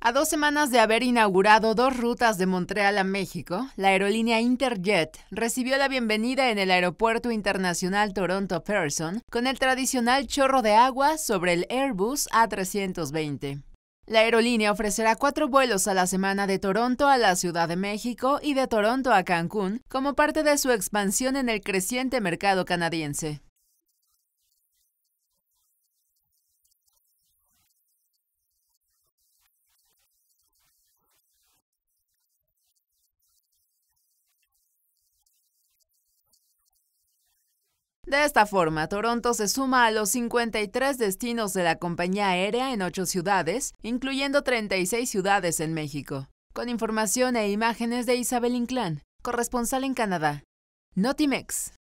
A dos semanas de haber inaugurado dos rutas de Montreal a México, la aerolínea Interjet recibió la bienvenida en el Aeropuerto Internacional Toronto Pearson con el tradicional chorro de agua sobre el Airbus A320. La aerolínea ofrecerá cuatro vuelos a la semana de Toronto a la Ciudad de México y de Toronto a Cancún como parte de su expansión en el creciente mercado canadiense. De esta forma, Toronto se suma a los 53 destinos de la compañía aérea en ocho ciudades, incluyendo 36 ciudades en México. Con información e imágenes de Isabel Inclán, corresponsal en Canadá. Notimex.